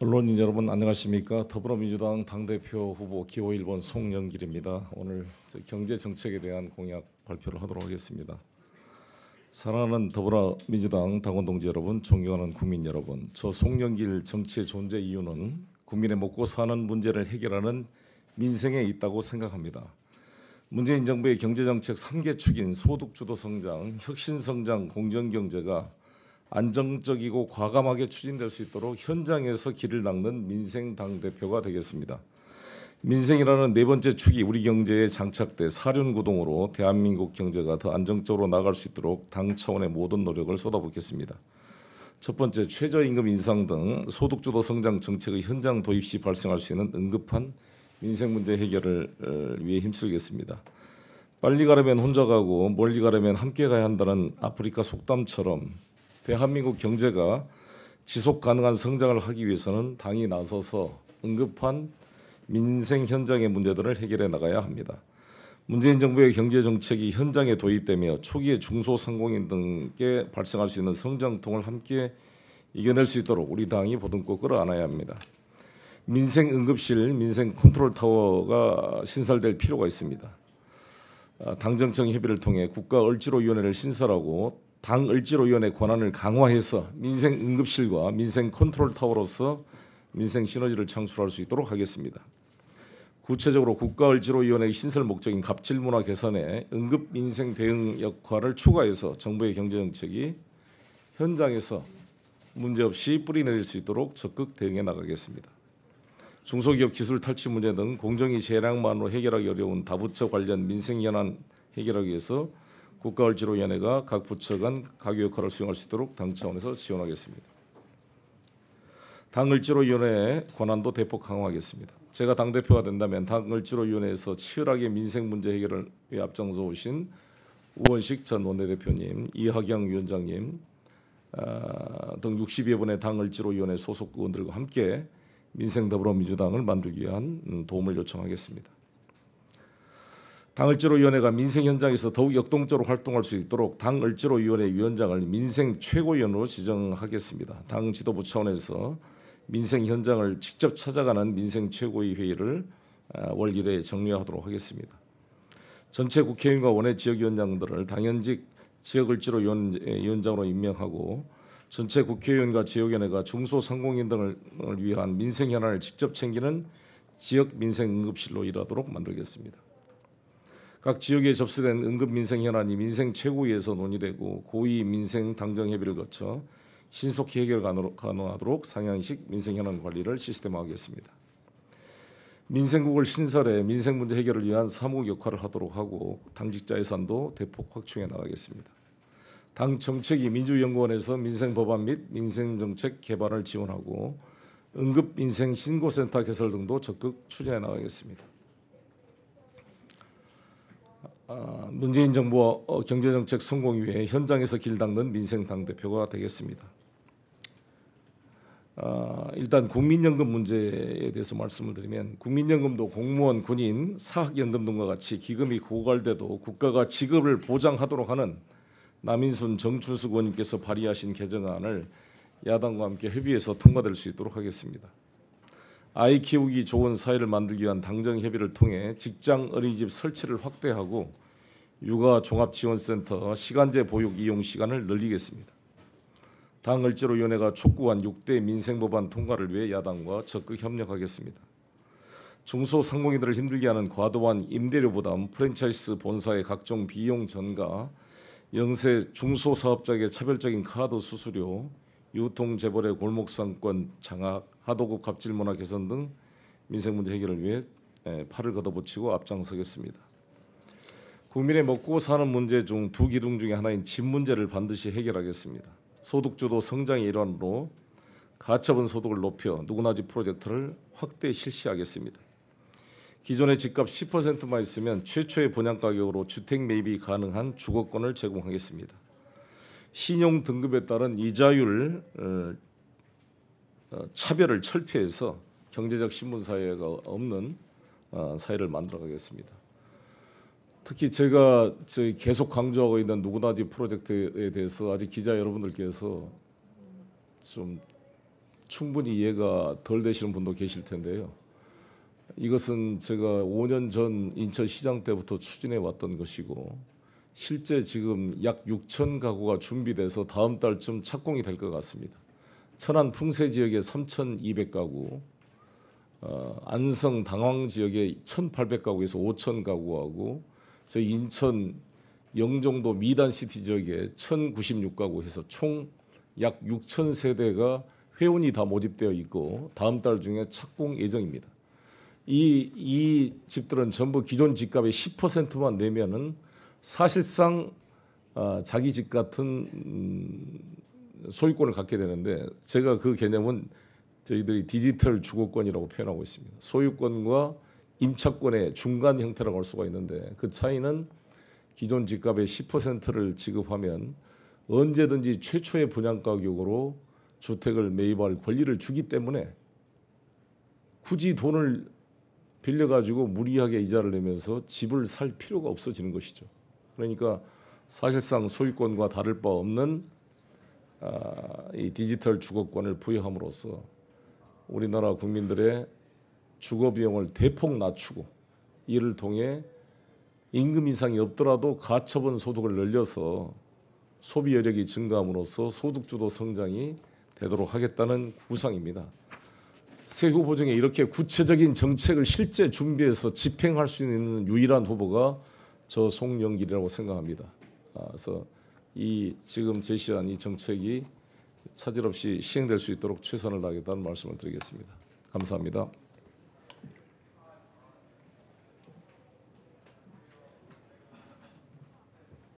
언론인 여러분 안녕하십니까? 더불어민주당 당대표 후보 기호 1번 송영길입니다. 오늘 경제 정책에 대한 공약 발표를 하도록 하겠습니다. 사랑하는 더불어민주당 당원 동지 여러분, 존경하는 국민 여러분, 저 송영길 정치의 존재 이유는 국민의 먹고 사는 문제를 해결하는 민생에 있다고 생각합니다. 문재인 정부의 경제 정책 3개 축인 소득 주도 성장, 혁신 성장, 공정 경제가 안정적이고 과감하게 추진될 수 있도록 현장에서 길을 닦는 민생 당 대표가 되겠습니다. 민생이라는 네 번째 축이 우리 경제에 장착돼 사륜구동으로 대한민국 경제가 더 안정적으로 나갈 수 있도록 당 차원의 모든 노력을 쏟아붓겠습니다. 첫 번째 최저임금 인상 등 소득주도 성장 정책의 현장 도입 시 발생할 수 있는 응급한 민생 문제 해결을 어, 위해 힘쓰겠습니다. 빨리 가려면 혼자 가고 멀리 가려면 함께 가야 한다는 아프리카 속담처럼 대한민국 경제가 지속 가능한 성장을 하기 위해서는 당이 나서서 응급한 민생 현장의 문제들을 해결해 나가야 합니다. 문재인 정부의 경제 정책이 현장에 도입되며 초기에 중소상공인 등에 발생할 수 있는 성장통을 함께 이겨낼 수 있도록 우리 당이 보듬고 끌어안아야 합니다. 민생 응급실, 민생 컨트롤 타워가 신설될 필요가 있습니다. 아, 당정청 협의를 통해 국가 얼지로 위원회를 신설하고 당 을지로위원회 권한을 강화해서 민생 응급실과 민생 컨트롤 타워로서 민생 시너지를 창출할 수 있도록 하겠습니다. 구체적으로 국가을지로위원회의 신설 목적인 갑질문화 개선에 응급 민생 대응 역할을 추가해서 정부의 경제정책이 현장에서 문제없이 뿌리내릴 수 있도록 적극 대응해 나가겠습니다. 중소기업 기술 탈취 문제 등 공정위 재량만으로 해결하기 어려운 다부처 관련 민생 현안 해결하기 위해서 국가을지로위원회가각 부처 간 가교 역할을 수행할 수 있도록 당 차원에서 지원하겠습니다. 당을지로위원회의 권한도 대폭 강화하겠습니다. 제가 당대표가 된다면 당을지로위원회에서 치열하게 민생 문제 해결을 위해 앞장서 오신 우원식 전 원내대표님, 이하경 위원장님 아, 등6 0 분의 당을지로위원회 소속 의원들과 함께 민생 더불어민주당을 만들기 위한 도움을 요청하겠습니다. 당을지로위원회가 민생 현장에서 더욱 역동적으로 활동할 수 있도록 당을지로위원회 위원장을 민생 최고위원으로 지정하겠습니다. 당 지도부 차원에서 민생 현장을 직접 찾아가는 민생 최고위 회의를 아, 월 1회 정리하도록 하겠습니다. 전체 국회의원과 원외 지역위원장들을 당연직 지역을지로위원장으로 예, 임명하고 전체 국회의원과 지역위원회가 중소상공인 등을 위한 민생 현안을 직접 챙기는 지역 민생 응급실로 일하도록 만들겠습니다. 각 지역에 접수된 응급 민생 현안이 민생 최고위에서 논의되고 고위 민생 당정 협의를 거쳐 신속히 해결 가능하도록 상향식 민생 현안 관리를 시스템화하겠습니다. 민생국을 신설해 민생 문제 해결을 위한 사무 역할을 하도록 하고 당직자 예산도 대폭 확충해 나가겠습니다. 당 정책이 민주연구원에서 민생 법안 및 민생 정책 개발을 지원하고 응급 민생 신고센터 개설 등도 적극 추진해 나가겠습니다. 어, 문재인 정부와 어, 경제정책 성공 위해 현장에서 길닦는 민생 당 대표가 되겠습니다. 어, 일단 국민연금 문제에 대해서 말씀을 드리면 국민연금도 공무원, 군인, 사학연금 등과 같이 기금이 고갈돼도 국가가 지급을 보장하도록 하는 남인순 정춘수 의원님께서 발의하신 개정안을 야당과 함께 협의해서 통과될 수 있도록 하겠습니다. 아이 키우기 좋은 사회를 만들기 위한 당정 협의를 통해 직장 어린이집 설치를 확대하고 육아 종합 지원센터 시간제 보육 이용 시간을 늘리겠습니다. 당을지로위원회가 촉구한 6대 민생 법안 통과를 위해 야당과 적극 협력하겠습니다. 중소상공인들을 힘들게 하는 과도한 임대료 부담, 프랜차이즈 본사의 각종 비용 전가, 영세 중소사업자에게 차별적인 카드 수수료, 유통 재벌의 골목상권 장악, 하도급 갑질 문화 개선 등 민생 문제 해결을 위해 예, 팔을 걷어붙이고 앞장서겠습니다. 국민의 먹고 사는 문제 중 두 기둥 중의 하나인 집 문제를 반드시 해결하겠습니다. 소득주도 성장의 일환으로 가처분 소득을 높여 누구나 집 프로젝트를 확대 실시하겠습니다. 기존의 집값 10%만 있으면 최초의 분양 가격으로 주택 매입이 가능한 주거권을 제공하겠습니다. 신용 등급에 따른 이자율 어, 어, 차별을 철폐해서 경제적 신분 사회가 없는 어, 사회를 만들어 가겠습니다. 특히 제가 계속 강조하고 있는 누구나 뒤 프로젝트에 대해서 아직 기자 여러분들께서 좀 충분히 이해가 덜 되시는 분도 계실 텐데요. 이것은 제가 5년 전 인천시장 때부터 추진해 왔던 것이고 실제 지금 약 6천 가구가 준비돼서 다음 달쯤 착공이 될 것 같습니다. 천안 풍세 지역에 3,200가구, 어, 안성 당황 지역에 1,800가구에서 5천 가구하고 저 인천 영종도 미단 시티 지역에 1,096가구 해서 총 약 6천 세대가 회원이 다 모집되어 있고 다음 달 중에 착공 예정입니다. 이이 집들은 전부 기존 집값의 10%만 내면은 사실상 어, 자기 집 같은 음, 소유권을 갖게 되는데 제가 그 개념은 저희들이 디지털 주거권이라고 표현하고 있습니다. 소유권과 임차권의 중간 형태라고 할 수가 있는데 그 차이는 기존 집값의 10%를 지급하면 언제든지 최초의 분양 가격으로 주택을 매입할 권리를 주기 때문에 굳이 돈을 빌려 가지고 무리하게 이자를 내면서 집을 살 필요가 없어지는 것이죠. 그러니까 사실상 소유권과 다를 바 없는 아, 이 디지털 주거권을 부여함으로써 우리나라 국민들의 주거 비용을 대폭 낮추고 이를 통해 임금 이상이 없더라도 가처분 소득을 늘려서 소비 여력이 증가함으로써 소득 주도 성장이 되도록 하겠다는 구상입니다. 세후 보증에 이렇게 구체적인 정책을 실제 준비해서 집행할 수 있는 유일한 후보가 저 송영길이라고 생각합니다. 아, 그래서 이 지금 제시한 이 정책이 차질 없이 시행될 수 있도록 최선을 다하겠다는 말씀을 드리겠습니다. 감사합니다.